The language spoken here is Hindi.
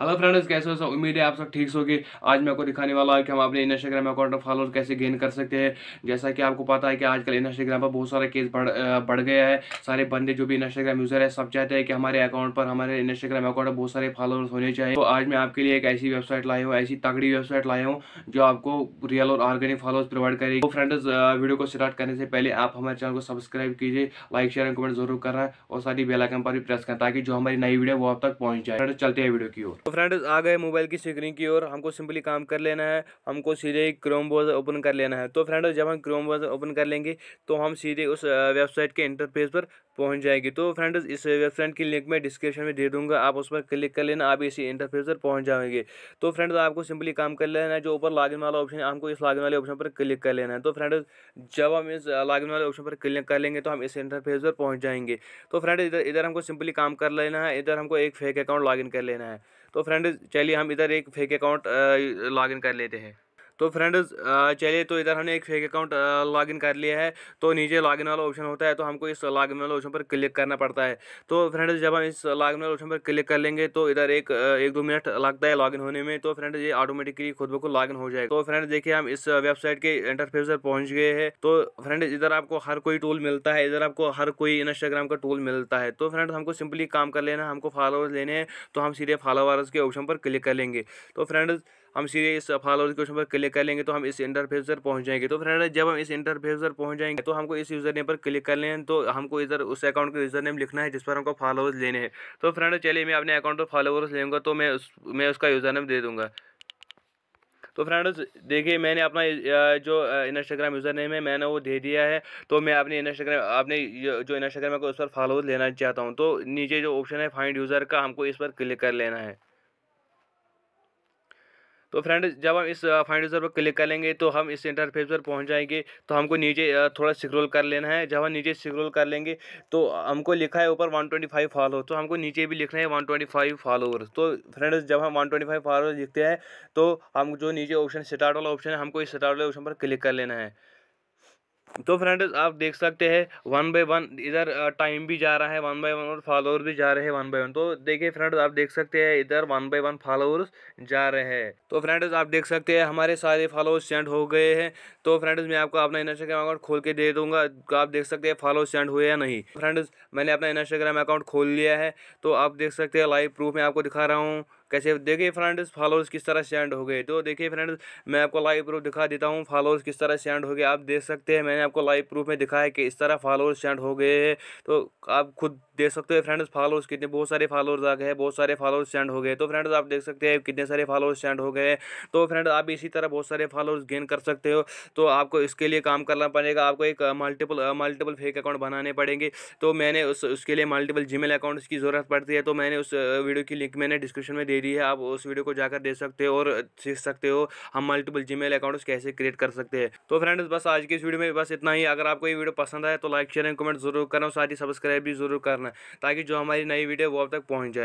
हेलो फ्रेंड्स कैसे हो सब उम्मीद है आप सब ठीक होगी आज मैं आपको दिखाने वाला हूँ कि हम अपने इंस्टाग्राम अकाउंट फॉलोअर्स कैसे गेन कर सकते हैं जैसा कि आपको पता है कि आजकल इंस्टाग्राम पर बहुत सारा केस बढ़ बढ़ गया है सारे बंदे जो भी इंस्टाग्राम यूज़र है सब चाहते हैं कि हमारे अकाउंट पर हमारे इंस्टाग्राम अकाउंट पर बहुत सारे फॉलोअर्स होने चाहिए तो आज मैं आपके लिए एक ऐसी वेबसाइट लाई हूँ ऐसी तगड़ी वेबसाइट लाई हूँ जो आपको रियल और ऑर्गेनिक फॉलोअर्स प्रोवाइड करेगी तो फ्रेंड्स वीडियो को स्टार्ट करने से पहले आप हमारे चैनल को सब्सक्राइब कीजिए लाइक शेयर एंड कमेंट जरूर करना और साथ ही बेलाइकन पर भी प्रेस करें ताकि जो हमारी नई वीडियो वो आप तक पहुँच जाए चलते हैं वीडियो की ओर तो फ्रेंड्स आ गए मोबाइल की स्क्रीन की ओर हमको सिंपली काम कर लेना है हमको सीधे क्रोम ब्राउज़र ओपन कर लेना है तो फ्रेंड्स जब हम क्रोम ब्राउज़र ओपन कर लेंगे तो हम सीधे उस वेबसाइट के इंटरफेस पर पहुंच जाएगी तो फ्रेंड्स इस वेबसाइट की लिंक मैं डिस्क्रिप्शन में दे दूंगा आप उस पर क्लिक कर लेना आप इसी इंटरफेस पर पहुंच जाएंगे तो फ्रेंड्स आपको सिंपली काम कर लेना है जो ऊपर लॉगिन वाला ऑप्शन है हमको इस लॉगिन वाले ऑप्शन पर क्लिक कर लेना है तो फ्रेंड्स जब हम इस लॉगिन वाले ऑप्शन पर क्लिक कर लेंगे तो हम इस इंटरफेस पर पहुँच जाएंगे तो फ्रेंड्स इधर इधर हमको सिंपली काम कर लेना है इधर हमको एक फेक अकाउंट लॉगिन कर लेना है तो फ्रेंड चलिए हम इधर एक फेक अकाउंट लॉगिन कर लेते हैं तो फ्रेंड्स चलिए तो इधर हमने एक फेक अकाउंट लॉगिन कर लिया है तो नीचे लॉगिन वाला ऑप्शन होता है तो हमको इस लॉगिन वाले ऑप्शन पर क्लिक करना पड़ता है तो फ्रेंड्स जब हम इस लॉगिन वाले ऑप्शन पर क्लिक कर लेंगे तो इधर एक एक दो मिनट लगता है लॉगिन होने में तो फ्रेंड्स ये ऑटोमेटिकली खुद ब खुद लॉगिन हो जाएगा तो फ्रेंड्स देखिए हम इस वेबसाइट के इंटरफेस पर पहुंच गए हैं तो फ्रेंड्स इधर आपको हर कोई टूल मिलता है इधर आपको हर कोई इंस्टाग्राम का टूल मिलता है तो फ्रेंड्स हमको सिंपली काम कर लेना हमको फॉलोअर्स लेने हैं तो हम सीधे फॉलोअर्स के ऑप्शन पर क्लिक कर लेंगे तो फ्रेंड्स हम सीधे इस फॉलोअर क्वेश्चन पर क्लिक कर लेंगे तो हम इस इंटरफेस पर पहुंच जाएंगे तो फ्रेंड जब हम इस इंटरफेस पर पहुंच जाएंगे तो हमको इस यूजर नेम पर क्लिक कर लें तो हमको इधर उस अकाउंट का यूजर नेम लिखना है जिस पर हमको फॉलोअर्स लेने हैं तो फ्रेंड चलिए मैं अपने अकाउंट पर फॉलोअर्स लेंगे तो मैं उस मैं उसका यूजर नेम दे दूँगा तो फ्रेंड्स देखिए मैंने अपना जो इंस्टाग्राम यूज़र नेम है मैंने वो दे दिया है तो मैं अपने इंस्टाग्राम अपने जो इंस्टाग्राम है उस पर फॉलोअर्स लेना चाहता हूँ तो नीचे जो ऑप्शन है फाइंड यूज़र का हमको इस पर क्लिक कर लेना है तो फ्रेंड जब हम इस फाइंड पर क्लिक करेंगे तो हम इस इंटरफेस पर पहुंच जाएंगे तो हमको नीचे थोड़ा सिक्रोल कर लेना है जब हम नीचे सिक्रोल कर लेंगे तो हमको लिखा है ऊपर 125 फॉलोअर्स तो हमको नीचे भी लिखना है 125 फॉलोअर्स तो फ्रेंड्स जब हम 125 फॉलोअर्स लिखते हैं तो हम जो नीचे ऑप्शन स्टार्ट वाला ऑप्शन है हमको इस स्टार्ट वाले ऑप्शन पर क्लिक कर लेना है तो फ्रेंड्स आप देख सकते हैं वन बाय वन इधर टाइम भी जा रहा है वन बाय वन और फॉलोअर भी जा रहे हैं वन बाय वन तो देखिए फ्रेंड्स आप देख सकते हैं इधर वन बाय वन फॉलोअर्स जा रहे हैं तो फ्रेंड्स आप देख सकते हैं हमारे सारे फॉलोअर्स सेंड हो गए हैं तो फ्रेंड्स मैं आपको अपना इंस्टाग्राम अकाउंट खोल के दे दूंगा तो आप देख सकते हैं फॉलोअर्स सेंड हुए या नहीं फ्रेंड्स मैंने अपना इंस्टाग्राम अकाउंट खोल लिया है तो आप देख सकते हैं लाइव प्रूफ मैं आपको दिखा रहा हूँ कैसे देखिए फ्रेंड्स फॉलोअर्स किस तरह सेंड हो गए तो देखिए फ्रेंड्स मैं आपको लाइव प्रूफ दिखा देता हूँ फॉलोअर्स किस तरह सेंड हो गए आप देख सकते हैं मैंने आपको लाइव प्रूफ में दिखाया कि इस तरह फॉलोअर्स सेंड हो गए हैं तो आप खुद देख सकते हो फ्रेंड्स फॉलोअर्स कितने बहुत सारे फॉलोअर्स आ गए हैं बहुत सारे फॉलोअर्स सेंड हो गए तो फ्रेंड्स आप देख सकते हैं कितने सारे फॉलोअर्स सेंड हो गए तो फ्रेंड आप इसी तरह बहुत सारे फॉलोअर्स गेन कर सकते हो तो आपको इसके लिए काम करना पड़ेगा आपको एक मल्टीपल मल्टीपल फेक अकाउंट बनाने पड़ेंगे तो मैंने उस उसके लिए मल्टीपल जी अकाउंट्स की ज़रूरत पड़ती है तो मैंने उस वीडियो की लिंक मैंने डिस्क्रिप्शन में दे दी है आप उस वीडियो को जाकर देख सकते हो और सीख सकते हो हम मल्टीपल जी अकाउंट्स कैसे क्रिएट कर सकते हैं तो फ्रेंड्स बस आज की इस वीडियो में बस इतना ही अगर आपको ये वीडियो पसंद आए तो लाइक शेयर एंड कमेंट जरूर करना और साथ ही सब्सक्राइब भी जरूर करना करना है ताकि जो हमारी नई वीडियो वो अब तक पहुँच जाए